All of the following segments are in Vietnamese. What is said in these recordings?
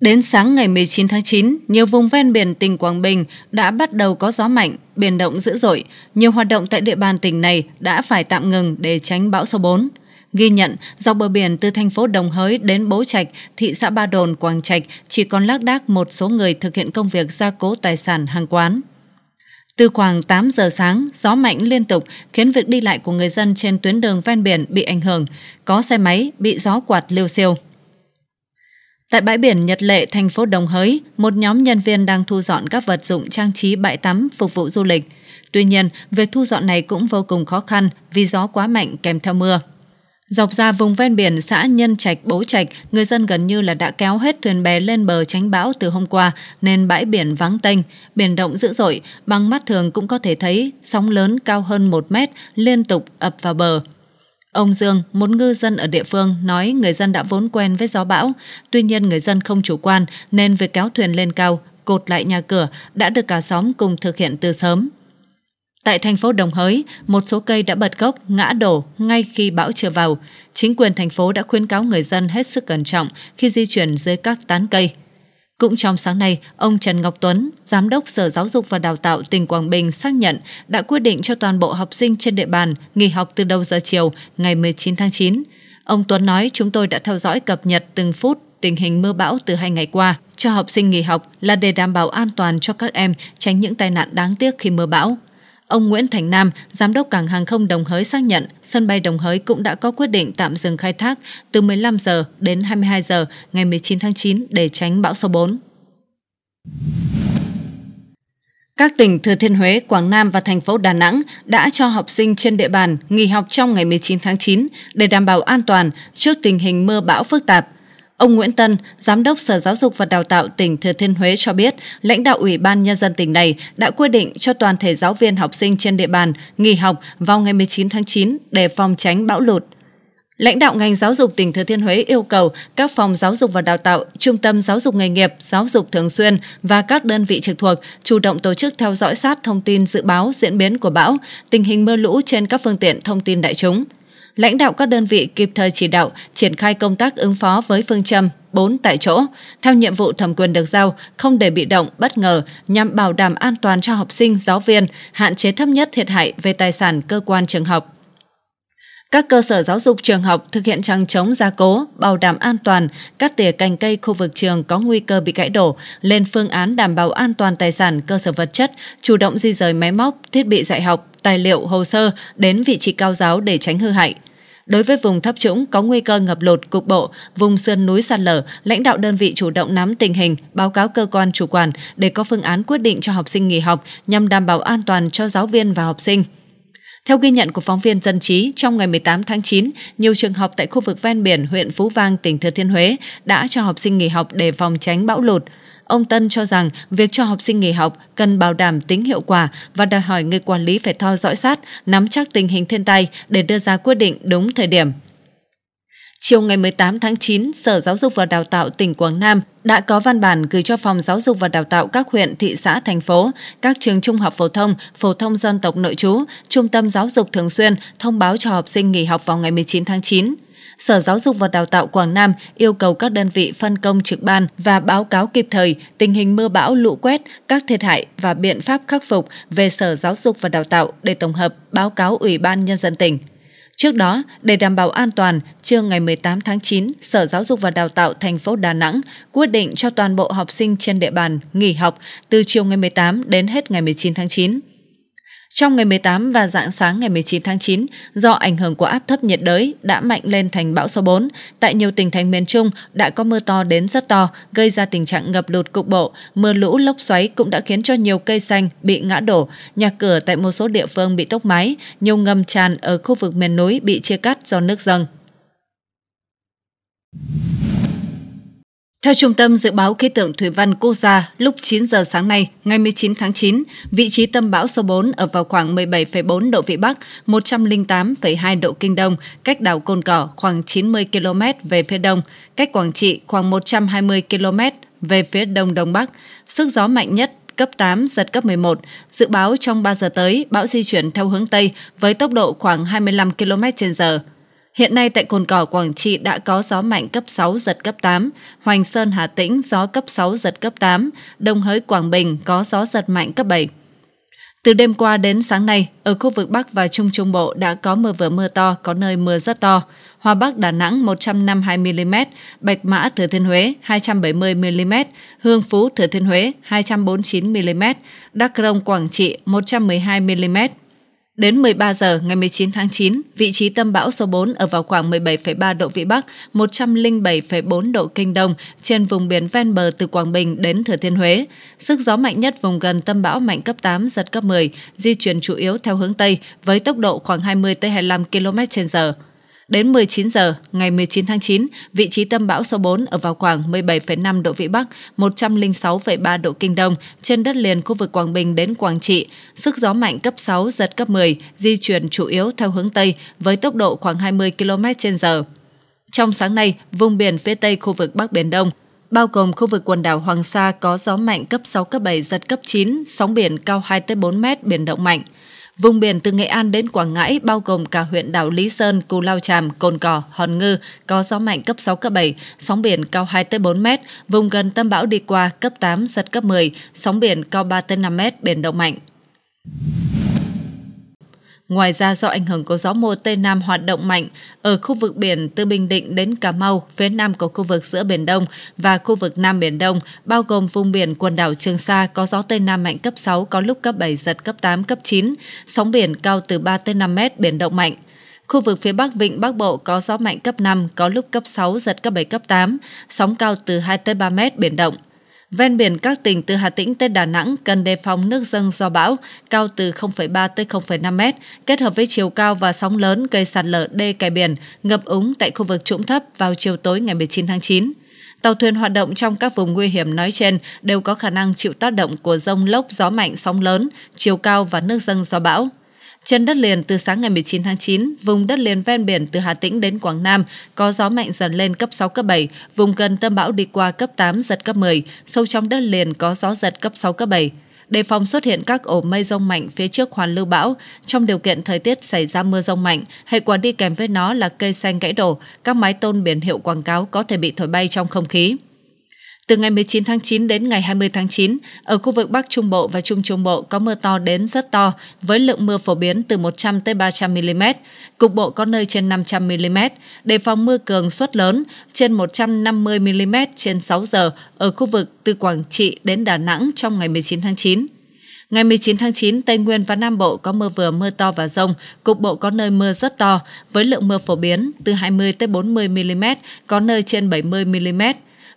Đến sáng ngày 19 tháng 9, nhiều vùng ven biển tỉnh Quảng Bình đã bắt đầu có gió mạnh, biển động dữ dội. Nhiều hoạt động tại địa bàn tỉnh này đã phải tạm ngừng để tránh bão số 4. Ghi nhận, dọc bờ biển từ thành phố Đồng Hới đến Bố Trạch, thị xã Ba Đồn, Quảng Trạch chỉ còn lác đác một số người thực hiện công việc gia cố tài sản hàng quán. Từ khoảng 8 giờ sáng, gió mạnh liên tục khiến việc đi lại của người dân trên tuyến đường ven biển bị ảnh hưởng, có xe máy bị gió quạt liêu siêu. Tại bãi biển Nhật Lệ, thành phố Đồng Hới, một nhóm nhân viên đang thu dọn các vật dụng trang trí bãi tắm phục vụ du lịch. Tuy nhiên, việc thu dọn này cũng vô cùng khó khăn vì gió quá mạnh kèm theo mưa. Dọc ra vùng ven biển xã Nhân Trạch, Bố Trạch, người dân gần như là đã kéo hết thuyền bè lên bờ tránh bão từ hôm qua nên bãi biển vắng tênh, biển động dữ dội, bằng mắt thường cũng có thể thấy sóng lớn cao hơn 1 mét liên tục ập vào bờ. Ông Dương, một ngư dân ở địa phương, nói người dân đã vốn quen với gió bão. Tuy nhiên người dân không chủ quan nên việc kéo thuyền lên cao, cột lại nhà cửa đã được cả xóm cùng thực hiện từ sớm. Tại thành phố Đồng Hới, một số cây đã bật gốc, ngã đổ ngay khi bão chưa vào. Chính quyền thành phố đã khuyến cáo người dân hết sức cẩn trọng khi di chuyển dưới các tán cây. Cũng trong sáng nay, ông Trần Ngọc Tuấn, Giám đốc Sở Giáo dục và Đào tạo tỉnh Quảng Bình xác nhận đã quyết định cho toàn bộ học sinh trên địa bàn nghỉ học từ đầu giờ chiều ngày 19 tháng 9. Ông Tuấn nói chúng tôi đã theo dõi cập nhật từng phút tình hình mưa bão từ hai ngày qua cho học sinh nghỉ học là để đảm bảo an toàn cho các em tránh những tai nạn đáng tiếc khi mưa bão. Ông Nguyễn Thành Nam, giám đốc cảng hàng không Đồng Hới xác nhận sân bay Đồng Hới cũng đã có quyết định tạm dừng khai thác từ 15 giờ đến 22 giờ ngày 19 tháng 9 để tránh bão số 4. Các tỉnh Thừa Thiên Huế, Quảng Nam và thành phố Đà Nẵng đã cho học sinh trên địa bàn nghỉ học trong ngày 19 tháng 9 để đảm bảo an toàn trước tình hình mưa bão phức tạp. Ông Nguyễn Tân, Giám đốc Sở Giáo dục và Đào tạo tỉnh Thừa Thiên Huế cho biết, lãnh đạo Ủy ban Nhân dân tỉnh này đã quyết định cho toàn thể giáo viên học sinh trên địa bàn nghỉ học vào ngày 19 tháng 9 để phòng tránh bão lụt. Lãnh đạo ngành giáo dục tỉnh Thừa Thiên Huế yêu cầu các phòng giáo dục và đào tạo, trung tâm giáo dục nghề nghiệp, giáo dục thường xuyên và các đơn vị trực thuộc chủ động tổ chức theo dõi sát thông tin dự báo diễn biến của bão, tình hình mưa lũ trên các phương tiện thông tin đại chúng lãnh đạo các đơn vị kịp thời chỉ đạo triển khai công tác ứng phó với phương châm bốn tại chỗ, theo nhiệm vụ thẩm quyền được giao, không để bị động, bất ngờ nhằm bảo đảm an toàn cho học sinh, giáo viên, hạn chế thấp nhất thiệt hại về tài sản cơ quan trường học. Các cơ sở giáo dục trường học thực hiện trăng chống gia cố, bảo đảm an toàn, cắt tỉa cành cây khu vực trường có nguy cơ bị gãy đổ, lên phương án đảm bảo an toàn tài sản cơ sở vật chất, chủ động di rời máy móc, thiết bị dạy học, tài liệu, hồ sơ đến vị trí cao giáo để tránh hư hại. Đối với vùng thấp trũng có nguy cơ ngập lụt cục bộ, vùng sơn núi sạt lở, lãnh đạo đơn vị chủ động nắm tình hình, báo cáo cơ quan chủ quản để có phương án quyết định cho học sinh nghỉ học nhằm đảm bảo an toàn cho giáo viên và học sinh. Theo ghi nhận của phóng viên dân trí, trong ngày 18 tháng 9, nhiều trường học tại khu vực ven biển huyện Phú Vang, tỉnh Thừa Thiên Huế đã cho học sinh nghỉ học để phòng tránh bão lụt. Ông Tân cho rằng việc cho học sinh nghỉ học cần bảo đảm tính hiệu quả và đòi hỏi người quản lý phải theo dõi sát, nắm chắc tình hình thiên tai để đưa ra quyết định đúng thời điểm. Chiều ngày 18 tháng 9, Sở Giáo dục và Đào tạo tỉnh Quảng Nam đã có văn bản gửi cho Phòng Giáo dục và Đào tạo các huyện, thị xã, thành phố, các trường trung học phổ thông, phổ thông dân tộc nội trú, trung tâm giáo dục thường xuyên thông báo cho học sinh nghỉ học vào ngày 19 tháng 9. Sở Giáo dục và Đào tạo Quảng Nam yêu cầu các đơn vị phân công trực ban và báo cáo kịp thời tình hình mưa bão lũ quét, các thiệt hại và biện pháp khắc phục về Sở Giáo dục và Đào tạo để tổng hợp báo cáo Ủy ban Nhân dân tỉnh. Trước đó, để đảm bảo an toàn, trưa ngày 18 tháng 9, Sở Giáo dục và Đào tạo thành phố Đà Nẵng quyết định cho toàn bộ học sinh trên địa bàn nghỉ học từ chiều ngày 18 đến hết ngày 19 tháng 9. Trong ngày 18 và dạng sáng ngày 19 tháng 9, do ảnh hưởng của áp thấp nhiệt đới đã mạnh lên thành bão số 4, tại nhiều tỉnh thành miền Trung đã có mưa to đến rất to, gây ra tình trạng ngập lụt cục bộ. Mưa lũ lốc xoáy cũng đã khiến cho nhiều cây xanh bị ngã đổ, nhà cửa tại một số địa phương bị tốc mái, nhiều ngầm tràn ở khu vực miền núi bị chia cắt do nước dâng. Theo Trung tâm Dự báo Khí tượng Thủy văn Quốc gia, lúc 9 giờ sáng nay, ngày 19 tháng 9, vị trí tâm bão số 4 ở vào khoảng 17,4 độ Vĩ Bắc, 108,2 độ Kinh Đông, cách đảo Côn Cỏ khoảng 90 km về phía đông, cách Quảng Trị khoảng 120 km về phía đông đông bắc. Sức gió mạnh nhất cấp 8, giật cấp 11. Dự báo trong 3 giờ tới, bão di chuyển theo hướng Tây với tốc độ khoảng 25 km trên giờ, Hiện nay tại Cồn Cỏ, Quảng Trị đã có gió mạnh cấp 6, giật cấp 8. Hoành Sơn, Hà Tĩnh, gió cấp 6, giật cấp 8. Đông Hới, Quảng Bình có gió giật mạnh cấp 7. Từ đêm qua đến sáng nay, ở khu vực Bắc và Trung Trung Bộ đã có mưa vừa mưa to, có nơi mưa rất to. Hòa Bắc Đà Nẵng 152mm, Bạch Mã Thừa Thiên Huế 270mm, Hương Phú Thừa Thiên Huế 249mm, Đắk Rông Quảng Trị 112mm. Đến 13 giờ ngày 19 tháng 9, vị trí tâm bão số 4 ở vào khoảng 17,3 độ Vĩ Bắc, 107,4 độ Kinh Đông trên vùng biển ven bờ từ Quảng Bình đến Thừa Thiên Huế. Sức gió mạnh nhất vùng gần tâm bão mạnh cấp 8, giật cấp 10, di chuyển chủ yếu theo hướng Tây với tốc độ khoảng 20-25 km h Đến 19 giờ ngày 19 tháng 9, vị trí tâm bão số 4 ở vào khoảng 17,5 độ Vĩ Bắc, 106,3 độ Kinh Đông trên đất liền khu vực Quảng Bình đến Quảng Trị. Sức gió mạnh cấp 6, giật cấp 10, di chuyển chủ yếu theo hướng Tây với tốc độ khoảng 20 km h Trong sáng nay, vùng biển phía Tây khu vực Bắc Biển Đông, bao gồm khu vực quần đảo Hoàng Sa có gió mạnh cấp 6, cấp 7, giật cấp 9, sóng biển cao 2-4 mét, biển động mạnh. Vùng biển từ Nghệ An đến Quảng Ngãi bao gồm cả huyện đảo Lý Sơn, Cù Lao Tràm, Cồn Cỏ, Hòn Ngư có gió mạnh cấp 6, cấp 7, sóng biển cao 2 tới 4 mét, vùng gần tâm bão đi qua cấp 8, giật cấp 10, sóng biển cao 3 tới 5 mét, biển động mạnh. Ngoài ra do ảnh hưởng của gió mùa Tây Nam hoạt động mạnh, ở khu vực biển từ Bình Định đến Cà Mau, phía nam của khu vực giữa Biển Đông và khu vực Nam Biển Đông, bao gồm vùng biển quần đảo Trường Sa có gió Tây Nam mạnh cấp 6, có lúc cấp 7, giật cấp 8, cấp 9, sóng biển cao từ 3 tới 5 mét, biển động mạnh. Khu vực phía Bắc Vịnh Bắc Bộ có gió mạnh cấp 5, có lúc cấp 6, giật cấp 7, cấp 8, sóng cao từ 2 tới 3 mét, biển động. Ven biển các tỉnh từ Hà Tĩnh tới Đà Nẵng cần đề phòng nước dâng do bão cao từ 0,3 tới 0,5 m, kết hợp với chiều cao và sóng lớn gây sạt lở đê kè biển, ngập úng tại khu vực trũng thấp vào chiều tối ngày 19 tháng 9. Tàu thuyền hoạt động trong các vùng nguy hiểm nói trên đều có khả năng chịu tác động của rông lốc, gió mạnh, sóng lớn, chiều cao và nước dâng do bão. Trên đất liền từ sáng ngày 19 tháng 9, vùng đất liền ven biển từ Hà Tĩnh đến Quảng Nam có gió mạnh dần lên cấp 6 cấp 7, vùng gần tâm bão đi qua cấp 8 giật cấp 10, sâu trong đất liền có gió giật cấp 6 cấp 7. Đề phòng xuất hiện các ổ mây rông mạnh phía trước hoàn lưu bão, trong điều kiện thời tiết xảy ra mưa rông mạnh, hệ quả đi kèm với nó là cây xanh gãy đổ, các mái tôn biển hiệu quảng cáo có thể bị thổi bay trong không khí. Từ ngày 19 tháng 9 đến ngày 20 tháng 9, ở khu vực Bắc Trung Bộ và Trung Trung Bộ có mưa to đến rất to, với lượng mưa phổ biến từ 100 tới 300 mm, cục bộ có nơi trên 500 mm, đề phòng mưa cường suất lớn trên 150 mm trên 6 giờ ở khu vực từ Quảng Trị đến Đà Nẵng trong ngày 19 tháng 9. Ngày 19 tháng 9, Tây Nguyên và Nam Bộ có mưa vừa mưa to và rông, cục bộ có nơi mưa rất to, với lượng mưa phổ biến từ 20 tới 40 mm, có nơi trên 70 mm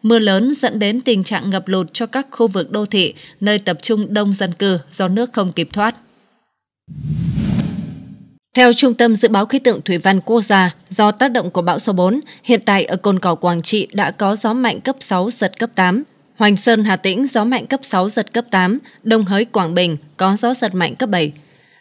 mưa lớn dẫn đến tình trạng ngập lụt cho các khu vực đô thị, nơi tập trung đông dân cư do nước không kịp thoát. Theo Trung tâm Dự báo Khí tượng Thủy văn Quốc gia, do tác động của bão số 4, hiện tại ở Cồn Cỏ Quảng Trị đã có gió mạnh cấp 6, giật cấp 8. Hoành Sơn, Hà Tĩnh gió mạnh cấp 6, giật cấp 8. Đông Hới, Quảng Bình có gió giật mạnh cấp 7.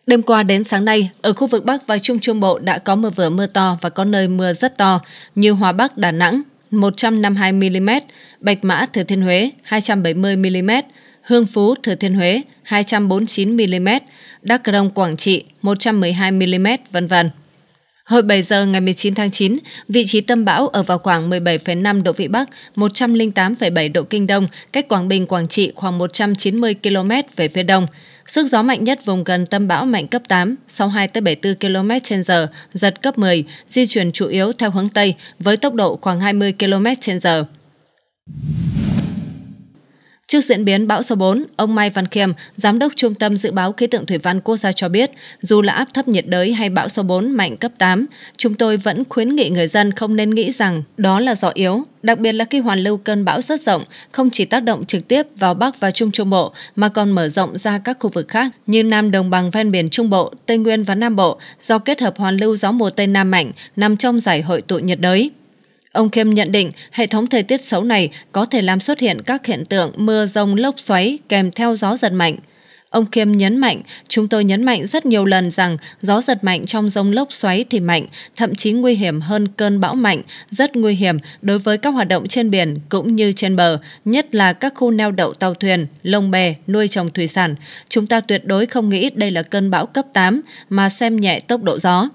Đêm qua đến sáng nay, ở khu vực Bắc và Trung Trung Bộ đã có mưa vừa mưa to và có nơi mưa rất to như Hòa Bắc, Đà Nẵng, 152mm, Bạch Mã Thừa Thiên Huế 270mm, Hương Phú Thừa Thiên Huế 249mm, Đắk Rông Quảng Trị 112mm, vân vân. Hồi 7 giờ ngày 19 tháng 9, vị trí tâm bão ở vào khoảng 17,5 độ Vĩ Bắc, 108,7 độ Kinh Đông, cách Quảng Bình, Quảng Trị khoảng 190 km về phía đông. Sức gió mạnh nhất vùng gần tâm bão mạnh cấp 8, 62 tới 74 km/h, giật cấp 10, di chuyển chủ yếu theo hướng Tây với tốc độ khoảng 20 km/h. Trước diễn biến bão số 4, ông Mai Văn Khiêm, Giám đốc Trung tâm Dự báo Khí tượng Thủy văn Quốc gia cho biết, dù là áp thấp nhiệt đới hay bão số 4 mạnh cấp 8, chúng tôi vẫn khuyến nghị người dân không nên nghĩ rằng đó là gió yếu. Đặc biệt là khi hoàn lưu cơn bão rất rộng, không chỉ tác động trực tiếp vào Bắc và Trung Trung Bộ, mà còn mở rộng ra các khu vực khác như Nam Đồng bằng ven biển Trung Bộ, Tây Nguyên và Nam Bộ do kết hợp hoàn lưu gió mùa Tây Nam mạnh nằm trong giải hội tụ nhiệt đới. Ông Kim nhận định hệ thống thời tiết xấu này có thể làm xuất hiện các hiện tượng mưa rông lốc xoáy kèm theo gió giật mạnh. Ông Kim nhấn mạnh, chúng tôi nhấn mạnh rất nhiều lần rằng gió giật mạnh trong rông lốc xoáy thì mạnh, thậm chí nguy hiểm hơn cơn bão mạnh, rất nguy hiểm đối với các hoạt động trên biển cũng như trên bờ, nhất là các khu neo đậu tàu thuyền, lồng bè, nuôi trồng thủy sản. Chúng ta tuyệt đối không nghĩ đây là cơn bão cấp 8 mà xem nhẹ tốc độ gió.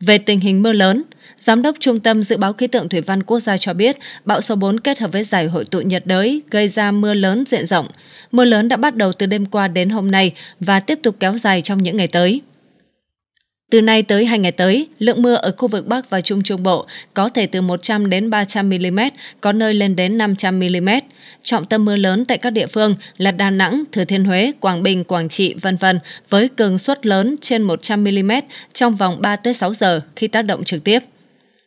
Về tình hình mưa lớn, Giám đốc Trung tâm Dự báo Khí tượng Thủy văn Quốc gia cho biết, bão số 4 kết hợp với giải hội tụ nhiệt đới gây ra mưa lớn diện rộng. Mưa lớn đã bắt đầu từ đêm qua đến hôm nay và tiếp tục kéo dài trong những ngày tới. Từ nay tới hai ngày tới, lượng mưa ở khu vực Bắc và Trung Trung Bộ có thể từ 100 đến 300 mm, có nơi lên đến 500 mm. Trọng tâm mưa lớn tại các địa phương là Đà Nẵng, Thừa Thiên Huế, Quảng Bình, Quảng Trị, v.v. với cường suất lớn trên 100 mm trong vòng 3 tới 6 giờ khi tác động trực tiếp.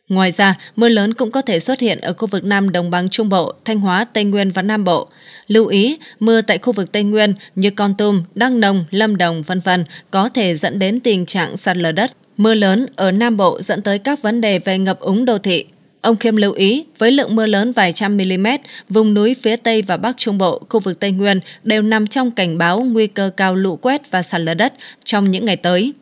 Ngoài ra, mưa lớn cũng có thể xuất hiện ở khu vực Nam Đồng bằng Trung Bộ, Thanh Hóa, Tây Nguyên và Nam Bộ. Lưu ý, mưa tại khu vực Tây Nguyên như Con Tum, Đăng Nông, Lâm Đồng, vân vân có thể dẫn đến tình trạng sạt lở đất. Mưa lớn ở Nam Bộ dẫn tới các vấn đề về ngập úng đô thị. Ông Khiêm lưu ý, với lượng mưa lớn vài trăm mm, vùng núi phía Tây và Bắc Trung Bộ, khu vực Tây Nguyên đều nằm trong cảnh báo nguy cơ cao lũ quét và sạt lở đất trong những ngày tới.